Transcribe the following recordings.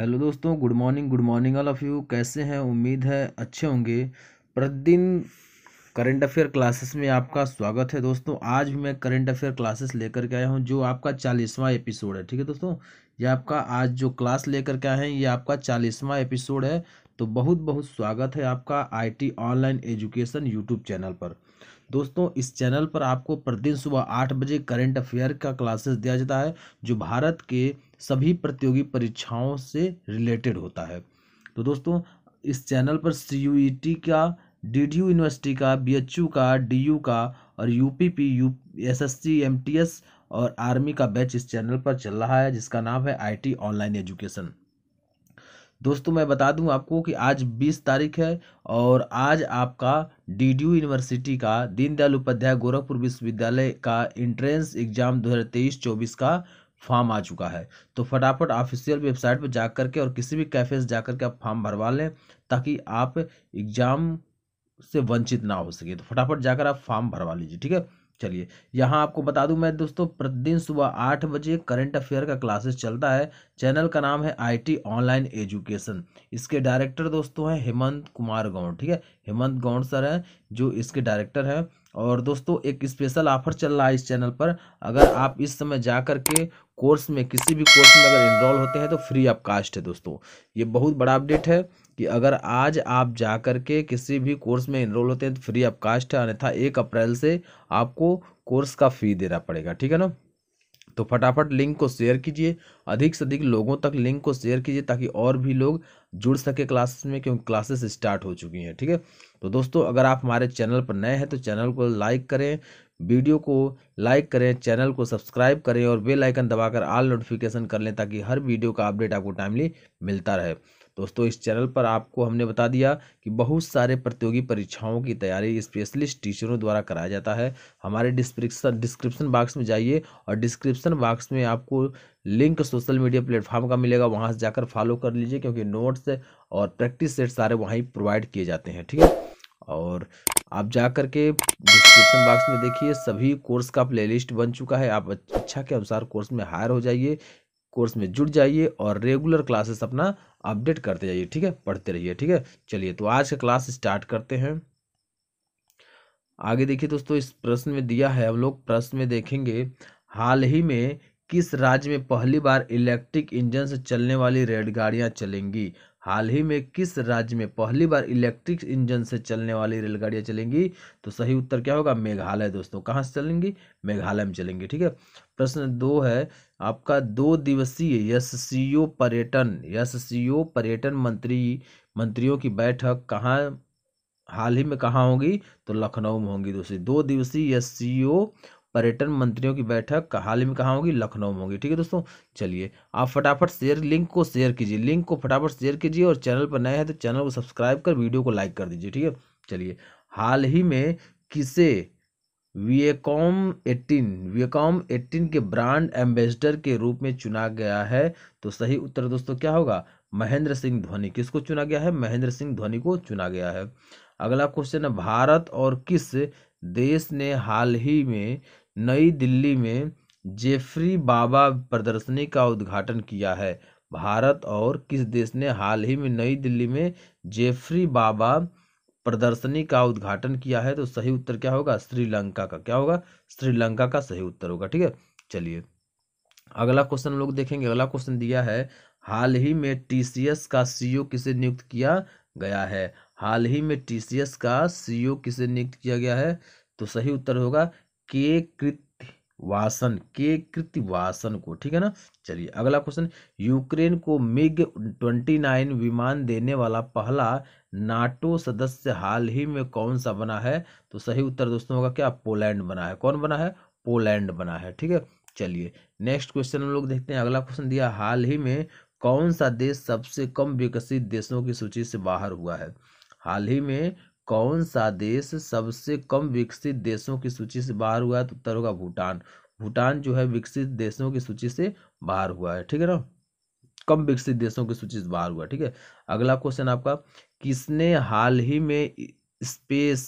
hello दोस्तों good morning good morning all of you कैसे हैं उम्मीद है अच्छे होंगे प्रतिदिन करंट अफेयर क्लासेस में आपका स्वागत है दोस्तों आज भी मैं करंट अफेयर क्लासेस लेकर के आया हूँ जो आपका चालीसवां एपिसोड है ठीक है दोस्तों ये आपका आज जो क्लास लेकर के आए हैं ये आपका चालीसवां एपिसोड है तो बहुत बहुत स्वागत है आपका I online education YouTube channel पर दोस्तों इस चैनल पर आपको प्रतिदिन सुबह आठ बजे करंट अफेयर का क्लासेस दिया जाता है जो भारत के सभी प्रतियोगी परीक्षाओं से रिलेटेड होता है तो दोस्तों इस चैनल पर सी यू ई टी का डी डी यू यूनिवर्सिटी का बी एच यू का डी यू का और U P P U S S C M T S और आर्मी का बैच इस चैनल पर चल रहा है जिसका नाम है आई टी ऑनलाइन एजुकेशन दोस्तों मैं बता दूं आपको कि आज 20 तारीख है और आज आपका डी डी यू यूनिवर्सिटी का दीनदयाल उपाध्याय गोरखपुर विश्वविद्यालय का इंट्रेंस एग्जाम तेईस चौबीस का फॉर्म आ चुका है तो फटाफट ऑफिशियल वेबसाइट पर जा करके और किसी भी कैफ़े से जा करके आप फॉर्म भरवा लें ताकि आप एग्ज़ाम से वंचित ना हो सके तो फटाफट जाकर आप फॉर्म भरवा लीजिए ठीक है चलिए यहाँ आपको बता दूं मैं दोस्तों प्रतिदिन सुबह आठ बजे करंट अफेयर का क्लासेस चलता है चैनल का नाम है आईटी ऑनलाइन एजुकेशन इसके डायरेक्टर दोस्तों हैं हेमंत कुमार गौड़ ठीक है हेमंत गौड़ सर हैं जो इसके डायरेक्टर हैं और दोस्तों एक स्पेशल ऑफर चल रहा है इस चैनल पर अगर आप इस समय जा कर के कोर्स में किसी भी कोर्स में अगर इनरोल होते हैं तो फ्री ऑफ कास्ट है दोस्तों ये बहुत बड़ा अपडेट है कि अगर आज आप जा कर के किसी भी कोर्स में इनरोल होते हैं तो फ्री ऑफ कास्ट है अन्यथा एक अप्रैल से आपको कोर्स का फ़ी देना पड़ेगा ठीक है ना तो फटाफट लिंक को शेयर कीजिए अधिक से अधिक लोगों तक लिंक को शेयर कीजिए ताकि और भी लोग जुड़ सके क्लासेस में क्योंकि क्लासेस स्टार्ट हो चुकी हैं ठीक है तो दोस्तों अगर आप हमारे चैनल पर नए हैं तो चैनल को लाइक करें वीडियो को लाइक करें चैनल को सब्सक्राइब करें और बेल आइकन दबाकर आल नोटिफिकेशन कर लें ताकि हर वीडियो का अपडेट आपको टाइमली मिलता रहे दोस्तों इस चैनल पर आपको हमने बता दिया कि बहुत सारे प्रतियोगी परीक्षाओं की तैयारी स्पेशलिस्ट टीचरों द्वारा कराया जाता है हमारे डिस्क्रिप्शन डिस्क्रिप्शन बॉक्स में जाइए और डिस्क्रिप्शन बॉक्स में आपको लिंक सोशल मीडिया प्लेटफॉर्म का मिलेगा वहाँ से जाकर फॉलो कर लीजिए क्योंकि नोट्स और प्रैक्टिस सेट सारे वहीं प्रोवाइड किए जाते हैं ठीक है और आप जा कर के डिस्क्रिप्शन बॉक्स में देखिए सभी कोर्स का प्लेलिस्ट बन चुका है आप इच्छा के अनुसार कोर्स में हायर हो जाइए कोर्स में जुड़ जाइए और रेगुलर क्लासेस अपना अपडेट करते जाइए ठीक है पढ़ते रहिए ठीक है चलिए तो आज का क्लास स्टार्ट करते हैं आगे देखिए दोस्तों इस प्रश्न में दिया है हम लोग प्रश्न में देखेंगे हाल ही में किस राज्य में पहली बार इलेक्ट्रिक इंजन से चलने वाली रेलगाड़ियां चलेंगी हाल ही में किस राज्य में पहली बार इलेक्ट्रिक इंजन से चलने वाली रेलगाड़ियाँ चलेंगी तो सही उत्तर क्या होगा मेघालय दोस्तों कहाँ से चलेंगी मेघालय में चलेंगी ठीक है प्रश्न दो है आपका दो दिवसीय यस पर्यटन यस पर्यटन मंत्री मंत्रियों की बैठक कहाँ हाल ही में कहाँ होगी तो लखनऊ में होंगी दोस्तों दो दिवसीय एस पर्यटन मंत्रियों की बैठक हाल ही में कहाँ होगी लखनऊ में होगी ठीक है दोस्तों चलिए आप फटाफट शेयर लिंक को शेयर कीजिए लिंक को फटाफट शेयर कीजिए और चैनल पर नए हैं तो चैनल को सब्सक्राइब कर वीडियो को लाइक कर दीजिए ठीक है चलिए हाल ही में किसे वीएकॉम एटीन वीएकॉम एटीन के ब्रांड एम्बेसडर के रूप में चुना गया है तो सही उत्तर दोस्तों क्या होगा महेंद्र सिंह धोनी किसको चुना गया है महेंद्र सिंह धोनी को चुना गया है अगला क्वेश्चन है भारत और किस देश ने हाल ही में नई दिल्ली में जेफरी बाबा प्रदर्शनी का उद्घाटन किया है भारत और किस देश ने हाल ही में नई दिल्ली में जेफरी बाबा प्रदर्शनी का उद्घाटन किया है तो सही उत्तर क्या होगा श्रीलंका का क्या होगा श्रीलंका का सही उत्तर होगा ठीक है चलिए अगला क्वेश्चन लोग देखेंगे अगला क्वेश्चन दिया है हाल ही में टीसीएस का सीईओ किसे नियुक्त किया गया है हाल ही में टीसीएस का सीईओ किसे नियुक्त किया गया है तो सही उत्तर होगा के कृत्य के कृतवासन को ठीक है ना चलिए अगला क्वेश्चन यूक्रेन को मिग ट्वेंटी नाइन विमान देने वाला पहला नाटो सदस्य हाल ही में कौन सा बना है तो सही उत्तर दोस्तों होगा क्या पोलैंड बना है कौन बना है पोलैंड बना है ठीक है चलिए नेक्स्ट क्वेश्चन हम लोग देखते हैं अगला क्वेश्चन दिया हाल ही में कौन सा देश सबसे कम विकसित देशों की सूची से बाहर हुआ है हाल ही में कौन सा देश सबसे कम विकसित देशों की सूची से बाहर हुआ है तो उत्तर होगा भूटान भूटान जो है विकसित देशों की सूची से बाहर हुआ है ठीक है ना कम विकसित देशों की सूची से बाहर हुआ ठीक है अगला क्वेश्चन आपका किसने हाल ही में स्पेस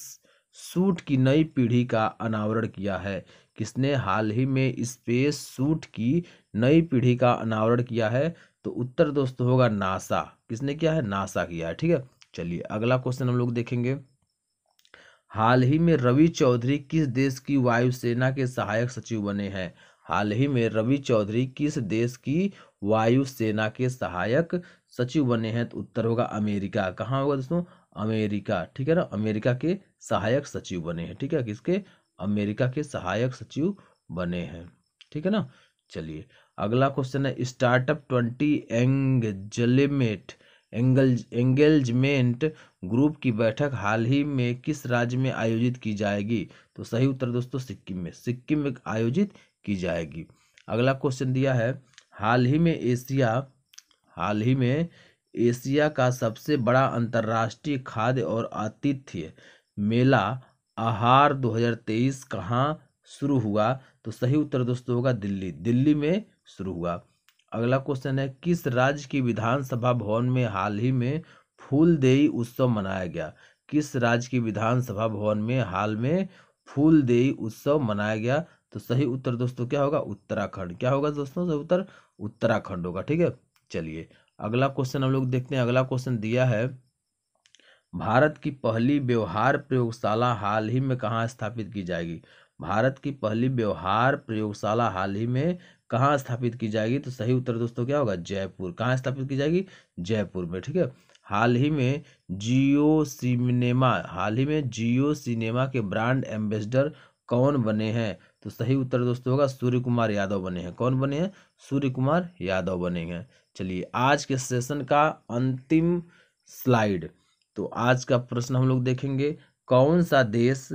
सूट की नई पीढ़ी का अनावरण किया है किसने हाल ही में स्पेस सूट की नई पीढ़ी का अनावरण किया है तो उत्तर दोस्तों होगा नासा किसने किया है नासा किया है ठीक है चलिए अगला क्वेश्चन हम लोग देखेंगे हाल ही में रवि चौधरी किस देश की वायुसेना के सहायक सचिव बने हैं हाल ही में रवि चौधरी किस देश की वायुसेना के सहायक सचिव बने हैं तो उत्तर होगा अमेरिका कहाँ होगा दोस्तों अमेरिका ठीक है ना अमेरिका के सहायक सचिव बने हैं ठीक है किसके अमेरिका के सहायक सचिव बने हैं ठीक है ना चलिए अगला क्वेश्चन है स्टार्टअप ट्वेंटी एंगजलिमेट एंगेजमेंट ग्रुप की बैठक हाल ही में किस राज्य में आयोजित की जाएगी तो सही उत्तर दोस्तों सिक्किम में सिक्किम में आयोजित की जाएगी अगला क्वेश्चन दिया है हाल ही में एशिया हाल ही में एशिया का सबसे बड़ा अंतर्राष्ट्रीय खाद्य और आतिथ्य मेला आहार 2023 कहाँ शुरू हुआ तो सही उत्तर दोस्तों होगा दिल्ली दिल्ली में शुरू हुआ अगला क्वेश्चन है किस राज्य की विधानसभा भवन में हाल ही में फूलदेई उत्सव मनाया गया किस राज्य की विधानसभा भवन में हाल में फूलदेई उत्सव मनाया गया तो सही उत्तर दोस्तों क्या होगा उत्तराखंड क्या होगा दोस्तों सही उत्तर उत्तराखंड होगा ठीक है चलिए अगला क्वेश्चन हम लोग देखते हैं अगला क्वेश्चन दिया है भारत की पहली व्यवहार प्रयोगशाला हाल ही में कहाँ स्थापित की जाएगी भारत की पहली व्यवहार प्रयोगशाला हाल ही में कहाँ स्थापित की जाएगी तो सही उत्तर दोस्तों क्या होगा जयपुर कहाँ स्थापित की जाएगी जयपुर में ठीक है हाल ही में जियो सिनेमा हाल ही में जियो सिनेमा के ब्रांड एम्बेसडर कौन बने हैं तो सही उत्तर दोस्तों होगा सूर्य कुमार यादव बने हैं कौन बने हैं सूर्य कुमार यादव बने हैं चलिए आज के सेशन का अंतिम स्लाइड तो आज का प्रश्न हम लोग देखेंगे कौन सा देश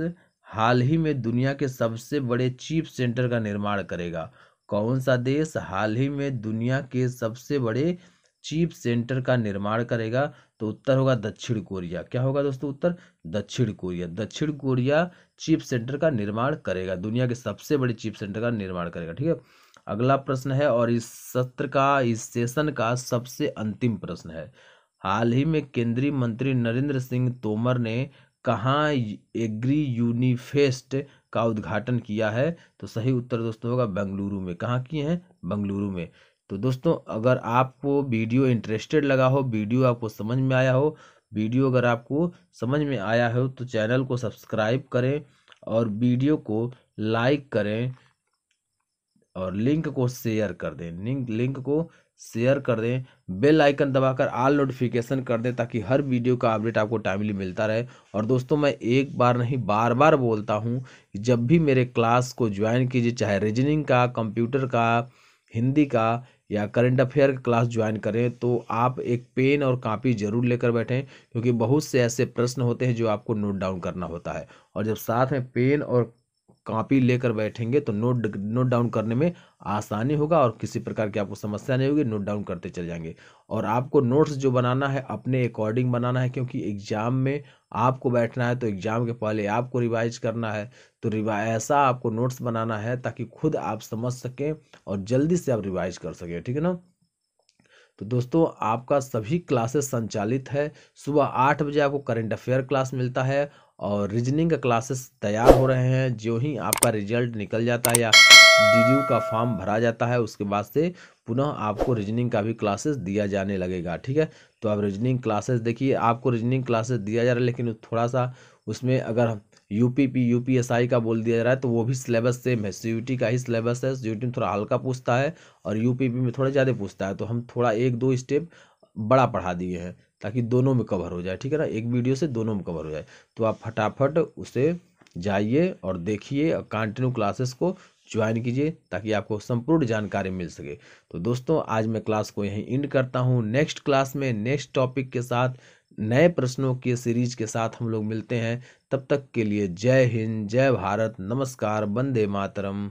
हाल ही में दुनिया के सबसे बड़े चीप सेंटर का निर्माण करेगा कौन सा देश हाल ही में दुनिया के सबसे बड़े चीप सेंटर का निर्माण करेगा तो उत्तर होगा दक्षिण कोरिया क्या होगा दोस्तों उत्तर दक्षिण कोरिया दक्षिण कोरिया चीप सेंटर का निर्माण करेगा दुनिया के सबसे बड़े चीप सेंटर का निर्माण करेगा ठीक है अगला प्रश्न है और इस सत्र का इस सेशन का सबसे अंतिम प्रश्न है हाल ही में केंद्रीय मंत्री नरेंद्र सिंह तोमर ने कहाँ एग्री यूनिफेस्ट का उद्घाटन किया है तो सही उत्तर दोस्तों होगा बेंगलुरु में कहाँ किए हैं बेंगलुरु में तो दोस्तों अगर आपको वीडियो इंटरेस्टेड लगा हो वीडियो आपको समझ में आया हो वीडियो अगर आपको समझ में आया हो तो चैनल को सब्सक्राइब करें और वीडियो को लाइक करें और लिंक को शेयर कर दें लिंक लिंक को शेयर कर दें बेल आइकन दबाकर आल नोटिफिकेशन कर दें ताकि हर वीडियो का अपडेट आपको टाइमली मिलता रहे और दोस्तों मैं एक बार नहीं बार बार बोलता हूँ जब भी मेरे क्लास को ज्वाइन कीजिए चाहे रीजनिंग का कंप्यूटर का हिंदी का या करंट अफेयर का क्लास ज्वाइन करें तो आप एक पेन और कापी जरूर लेकर बैठें क्योंकि बहुत से ऐसे प्रश्न होते हैं जो आपको नोट डाउन करना होता है और जब साथ में पेन और कॉपी लेकर बैठेंगे तो नोट नोट डाउन करने में आसानी होगा और किसी प्रकार की आपको समस्या नहीं होगी नोट डाउन करते चले जाएंगे और आपको नोट्स जो बनाना है अपने अकॉर्डिंग बनाना है क्योंकि एग्ज़ाम में आपको बैठना है तो एग्ज़ाम के पहले आपको रिवाइज करना है तो रिवा ऐसा आपको नोट्स बनाना है ताकि खुद आप समझ सकें और जल्दी से आप रिवाइज कर सकें ठीक है ना तो दोस्तों आपका सभी क्लासेस संचालित है सुबह आठ बजे आपको करंट अफेयर क्लास मिलता है और रीजनिंग का क्लासेस तैयार हो रहे हैं जो ही आपका रिजल्ट निकल जाता है या डी का फॉर्म भरा जाता है उसके बाद से पुनः आपको रीजनिंग का भी क्लासेस दिया जाने लगेगा ठीक है तो आप रीजनिंग क्लासेस देखिए आपको रीजनिंग क्लासेस दिया जा रहा है लेकिन थोड़ा सा उसमें अगर U P P U P S I का बोल दिया जा रहा है तो वो भी सिलेबस सेम है सी यू टी का ही सिलेबस है सी यू टी में थोड़ा हल्का पूछता है और यू पी पी में थोड़ा ज़्यादा पूछता है तो हम थोड़ा एक दो स्टेप बड़ा पढ़ा दिए हैं ताकि दोनों में कवर हो जाए ठीक है ना एक वीडियो से दोनों में कवर हो जाए तो आप फटाफट उसे जाइए और देखिए और कंटिन्यू क्लासेस को ज्वाइन कीजिए ताकि आपको संपूर्ण जानकारी मिल सके तो दोस्तों आज मैं क्लास को यहीं एंड करता हूँ नेक्स्ट क्लास में नेक्स्ट टॉपिक के साथ नए प्रश्नों के सीरीज के साथ हम लोग मिलते हैं तब तक के लिए जय हिंद जय भारत नमस्कार वंदे मातरम